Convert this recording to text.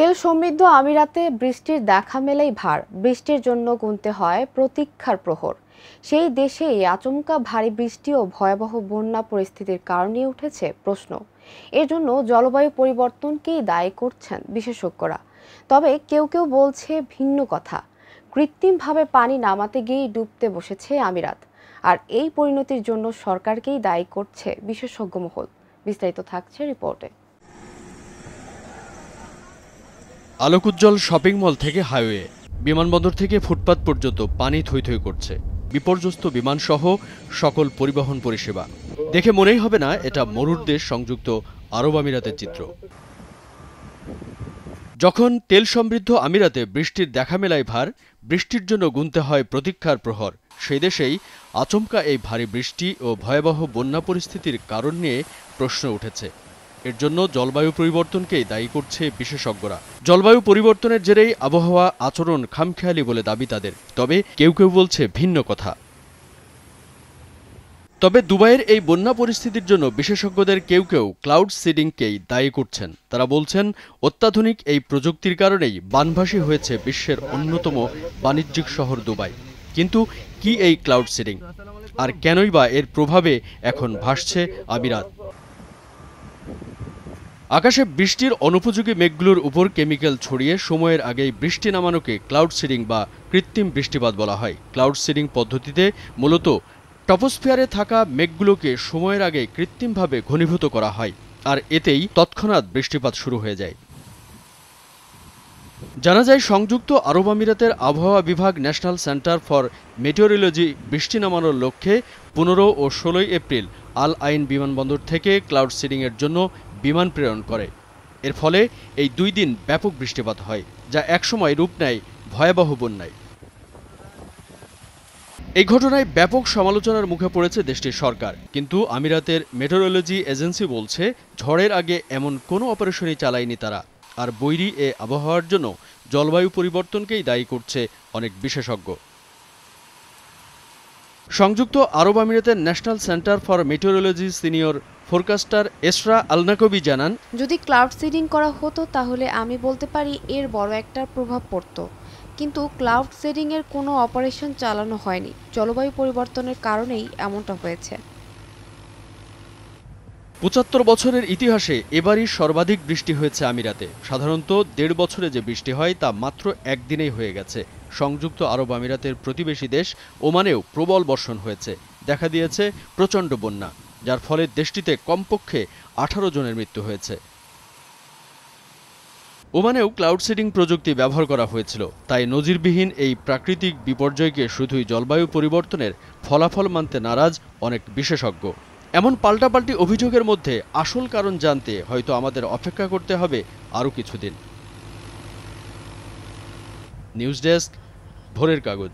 তেল সমৃদ্ধ আমিরাতে বৃষ্টির দেখা মেলেই ভার বৃষ্টির জন্য গুনতে হয় প্রতীক্ষার প্রহর সেই দেশেই আচমকা ভারী বৃষ্টি ও ভয়াবহ বন্যা পরিস্থিতির কারণে উঠেছে প্রশ্ন এর জন্য জলবায়ু পরিবর্তনকেই দায়ী করছেন বিশেষজ্ঞরা তবে কেউ কেউ বলছে ভিন্ন কথা কৃত্রিমভাবে পানি নামাতে গিয়েই ডুবতে বসেছে আমিরাত আর এই পরিণতির জন্য সরকারকেই দায়ী করছে বিশেষজ্ঞ মহল বিস্তারিত থাকছে রিপোর্টে আলোকুজ্জ্বল শপিং মল থেকে হাইওয়ে বিমানবন্দর থেকে ফুটপাত পর্যন্ত পানি থই থই করছে বিপর্যস্ত বিমানসহ সকল পরিবহন পরিষেবা দেখে মনেই হবে না এটা মরুর দেশ সংযুক্ত আরব আমিরাতের চিত্র যখন তেল সমৃদ্ধ আমিরাতে বৃষ্টির দেখা মেলায় ভার বৃষ্টির জন্য গুনতে হয় প্রতীক্ষার প্রহর সেই দেশেই আচমকা এই ভারী বৃষ্টি ও ভয়াবহ বন্যা পরিস্থিতির কারণ নিয়ে প্রশ্ন উঠেছে এর জন্য জলবায়ু পরিবর্তনকেই দায়ী করছে বিশেষজ্ঞরা জলবায়ু পরিবর্তনের জেরেই আবহাওয়া আচরণ খামখেয়ালি বলে দাবি তাদের তবে কেউ কেউ বলছে ভিন্ন কথা তবে দুবাইয়ের এই বন্যা পরিস্থিতির জন্য বিশেষজ্ঞদের কেউ কেউ ক্লাউড সিডিংকেই দায়ী করছেন তারা বলছেন অত্যাধুনিক এই প্রযুক্তির কারণেই বানভাসী হয়েছে বিশ্বের অন্যতম বাণিজ্যিক শহর দুবাই কিন্তু কি এই ক্লাউড সিডিং আর কেনই বা এর প্রভাবে এখন ভাসছে আবিরাত আকাশে বৃষ্টির অনুপযোগী মেঘগুলোর উপর কেমিক্যাল ছড়িয়ে সময়ের আগেই বৃষ্টি নামানোকে ক্লাউড সিডিং বা কৃত্রিম বৃষ্টিপাত বলা হয় ক্লাউড সিডিং পদ্ধতিতে মূলত টপোস্ফিয়ারে থাকা মেঘগুলোকে সময়ের আগে কৃত্রিমভাবে ঘনীভূত করা হয় আর এতেই তৎক্ষণাৎ বৃষ্টিপাত শুরু হয়ে যায় জানা যায় সংযুক্ত আরব আমিরাতের আবহাওয়া বিভাগ ন্যাশনাল সেন্টার ফর মেটিওরিওলজি বৃষ্টি নামানোর লক্ষ্যে পনেরো ও ষোলোই এপ্রিল আল আইন বিমানবন্দর থেকে ক্লাউড সিডিংয়ের জন্য বিমান প্রেরণ করে এর ফলে এই দুই দিন ব্যাপক বৃষ্টিপাত হয় যা একসময় রূপ নেয় ভয়াবহ বন্যায় এই ঘটনায় ব্যাপক সমালোচনার মুখে পড়েছে দেশটির সরকার কিন্তু আমিরাতের মেটেরোলজি এজেন্সি বলছে ঝড়ের আগে এমন কোনো অপারেশনই চালায়নি তারা আর বৈরী এ আবহাওয়ার জন্য জলবায়ু পরিবর্তনকেই দায়ী করছে অনেক বিশেষজ্ঞ সংযুক্ত আরব আমিরাতের national centre for meteorology senior forecaster Esra Alnaqbi জানান যদি ক্লাউড সিডিং করা হতো তাহলে আমি বলতে পারি এর বড় একটা প্রভাব পড়ত কিন্তু ক্লাউড সিডিংয়ের কোনো অপারেশন চালানো হয়নি জলবায়ু পরিবর্তনের কারণেই এমনটা হয়েছে পঁচাত্তর বছরের ইতিহাসে এবারই সর্বাধিক বৃষ্টি হয়েছে আমিরাতে সাধারণত দেড় বছরে যে বৃষ্টি হয় তা মাত্র একদিনেই হয়ে গেছে সংযুক্ত আরব আমিরাতের প্রতিবেশী দেশ ওমানেও প্রবল বর্ষণ হয়েছে দেখা দিয়েছে প্রচণ্ড বন্যা যার ফলে দেশটিতে কমপক্ষে আঠারো জনের মৃত্যু হয়েছে ওমানেও ক্লাউড সিডিং প্রযুক্তি ব্যবহার করা হয়েছিল তাই নজিরবিহীন এই প্রাকৃতিক বিপর্যয়কে শুধুই জলবায়ু পরিবর্তনের ফলাফল মানতে নারাজ অনেক বিশেষজ্ঞ এমন পাল্টাপাল্টি অভিযোগের মধ্যে আসল কারণ জানতে হয়তো আমাদের অপেক্ষা করতে হবে আরও কিছুদিন নিউজ ডেস্ক ভোরের কাগজ